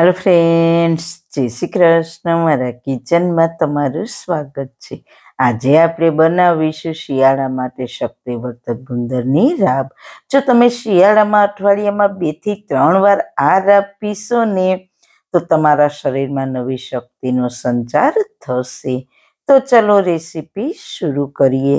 hello friends જય શ્રી કૃષ્ણ મારા કિચનમાં તમારું સ્વાગત છે આજે આપણે બનાવીશું શિયાળા માટે શક્તિવર્ધક ગુંદરની રાબ જો તમે શિયાળામાં અઠવાડિયામાં બેથી ત્રણ વાર આ રાબ પીશો ને તો તમારા શરીરમાં નવી શક્તિનો સંચાર થશે તો ચલો રેસીપી શરૂ કરીએ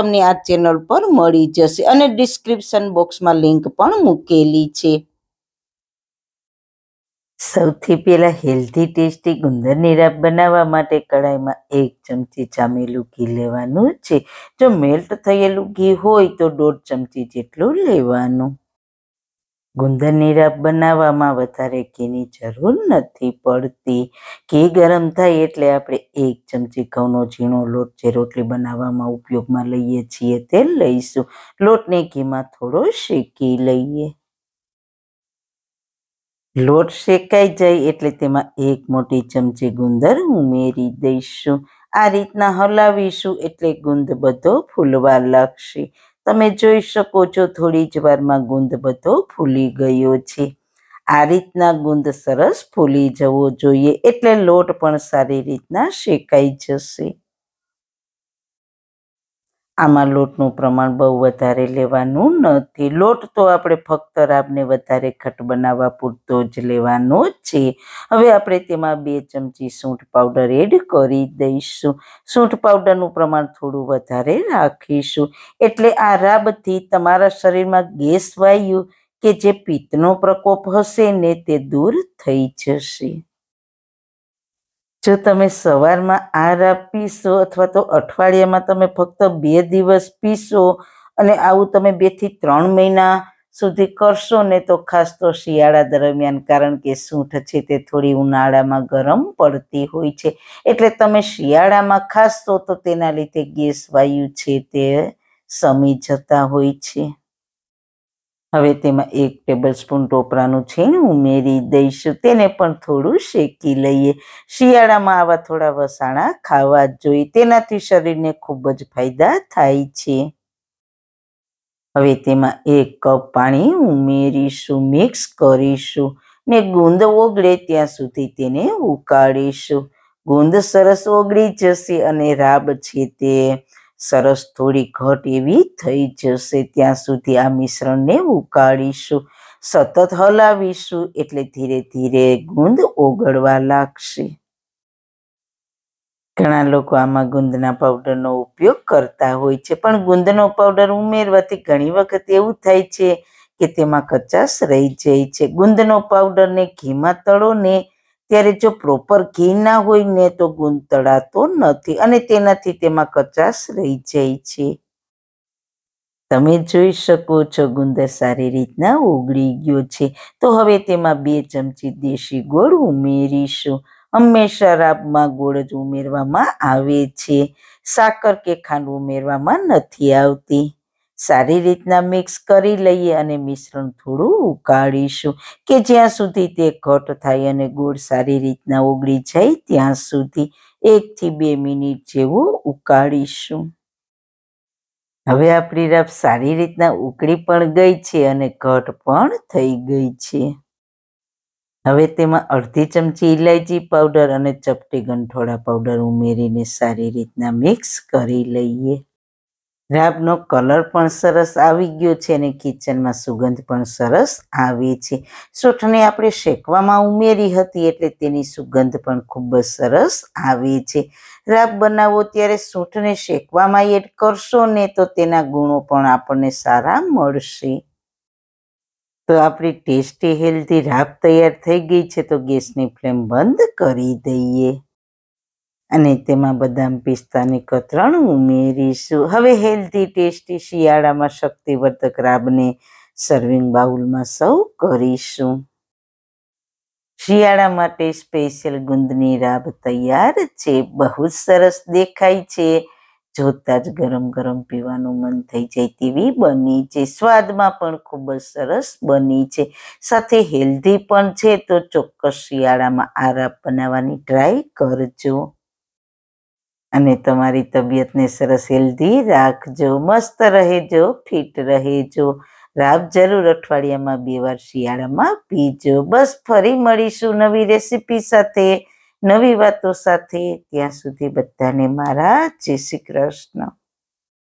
તમને આ ચેનલ પર મળી જશે અને ડિસ્ક્રિપ્શન બોક્સમાં લિંક પણ મૂકેલી છે સૌથી પહેલાં હેલ્ધી ટેસ્ટી ગુંદરની રાબ બનાવવા માટે કડાઈમાં એક ચમચી જામેલું ઘી લેવાનું છે જો મેલ્ટ થયેલું ઘી હોય તો દોઢ ચમચી જેટલું લેવાનું ગુંદરની રાબ બનાવવામાં વધારે ઘીની જરૂર નથી પડતી ઘી ગરમ થાય એટલે આપણે એક ચમચી ઘઉંનો ઝીણો લોટ જે રોટલી બનાવવામાં ઉપયોગમાં લઈએ છીએ તે લઈશું લોટને ઘીમાં થોડો શેકી લઈએ લોટ શેકાઈ જાય એટલે તેમાં એક મોટી ચમચી ગુંદર ઉમેરી દઈશું આ રીતના હલાવીશું એટલે ગુંદ બધો ફૂલવા લાગશે તમે જોઈ શકો છો થોડી જ વારમાં ગુંદ બધો ફૂલી ગયો છે આ રીતના ગુંદ સરસ ફૂલી જવો જોઈએ એટલે લોટ પણ સારી રીતના શેકાઈ જશે આમાં લોટનું પ્રમાણ બહુ વધારે લેવાનું નથી લોટ તો આપણે ફક્ત રાબને વધારે ખટ બનાવવા પૂરતો જ લેવાનો છે હવે આપણે તેમાં બે ચમચી સૂંઠ પાવડર એડ કરી દઈશું સૂંઠ પાવડરનું પ્રમાણ થોડું વધારે રાખીશું એટલે આ રાબથી તમારા શરીરમાં ગેસ વાયુ કે જે પિત્તનો પ્રકોપ હશે ને તે દૂર થઈ જશે જો તમે સવારમાં આરા પીશો અથવા તો અઠવાડિયામાં તમે ફક્ત બે દિવસ પીશો અને આવું તમે બેથી ત્રણ મહિના સુધી કરશો ને તો ખાસ તો શિયાળા દરમિયાન કારણ કે સૂંઠ છે તે થોડી ઉનાળામાં ગરમ પડતી હોય છે એટલે તમે શિયાળામાં ખાસ તો તેના લીધે ગેસ વાયુ છે તે સમી જતા હોય છે હવે તેમાં એક ટેબલ સ્પૂન ટોપરાનું છીણ ઉમેરી દઈશું તેને પણ થોડું શેકી લઈએ શિયાળામાં આવા થોડા વસાણા ખાવા જોઈએ તેનાથી શરીરને ખૂબ જ ફાયદા થાય છે હવે તેમાં એક કપ પાણી ઉમેરીશું મિક્સ કરીશું ને ગુંદ ઓગળે ત્યાં સુધી તેને ઉકાળીશું ગુંદ સરસ ઓગળી જશે અને રાબ છે તે સરસ થોડી ઘટ એવી થઈ જશે ત્યાં સુધી આ મિશ્રણને ઉકાળીશું સતત હલાવીશું એટલે ધીરે ધીરે ગુંદ ઓગળવા લાગશે ઘણા લોકો આમાં ગુંદના પાવડરનો ઉપયોગ કરતા હોય છે પણ ગુંદનો પાવડર ઉમેરવાથી ઘણી વખત એવું થાય છે કે તેમાં કચાશ રહી જાય છે ગુંદનો પાવડરને ઘીમાં તળો ને ત્યારે જો પ્રોપર ઘી ના હોય ને તો ગુંદ તળાતો નથી અને તેનાથી તેમાં કચાશ રહી જાય છે તમે જોઈ શકો છો ગુંદર સારી રીતના ઓગળી ગયો છે તો હવે તેમાં બે ચમચી દેશી ગોળ ઉમેરીશું હંમેશા રાબમાં ગોળ જ ઉમેરવામાં આવે છે સાકર કે ખાંડ ઉમેરવામાં નથી આવતી સારી રીતના મિક્સ કરી લઈએ અને મિશ્રણ થોડું ઉકાળીશું કે જ્યાં સુધી તે ઘટ થાય અને ગોળ સારી રીતના ઓગળી જાય ત્યાં સુધી એકથી બે મિનિટ જેવું ઉકાળીશું હવે આપણી રફ સારી રીતના ઉકળી પણ ગઈ છે અને ઘટ પણ થઈ ગઈ છે હવે તેમાં અડધી ચમચી ઇલાયચી પાવડર અને ચપટી ગંઠોળા પાવડર ઉમેરીને સારી રીતના મિક્સ કરી લઈએ રાબનો કલર પણ સરસ આવી ગયો છે અને કિચનમાં સુગંધ પણ સરસ આવે છે સોઠને આપણે શેકવામાં ઉમેરી હતી એટલે તેની સુગંધ પણ ખૂબ જ સરસ આવે છે રાબ બનાવો ત્યારે સૂંઠને શેકવામાં એડ કરશો ને તો તેના ગુણો પણ આપણને સારા મળશે તો આપણી ટેસ્ટી હેલ્ધી રાબ તૈયાર થઈ ગઈ છે તો ગેસની ફ્લેમ બંધ કરી દઈએ અને તેમાં બદામ પિસ્તાની કતરણ ઉમેરીશું હવે હેલ્ધી ટેસ્ટી શિયાળામાં શક્તિવર્ધક રાબને સર્વિંગ બાઉલમાં સૌ કરીશું શિયાળા માટે સ્પેશિયલ ગુંદની રાબ તૈયાર છે બહુ જ સરસ દેખાય છે જોતા જ ગરમ ગરમ પીવાનું મન થઈ જાય તેવી બની છે સ્વાદમાં પણ ખૂબ જ સરસ બની છે સાથે હેલ્ધી પણ છે તો ચોક્કસ શિયાળામાં આ રાબ બનાવવાની ટ્રાય કરજો અને તમારી તબિયતને સરસ હેલ્ધી રાખજો મસ્ત રહેજો ફિટ રહેજો રાબ જરૂર અઠવાડિયામાં બે વાર શિયાળામાં પીજો બસ ફરી મળીશું નવી રેસીપી સાથે નવી વાતો સાથે ત્યાં સુધી બધાને મારા જય શ્રી કૃષ્ણ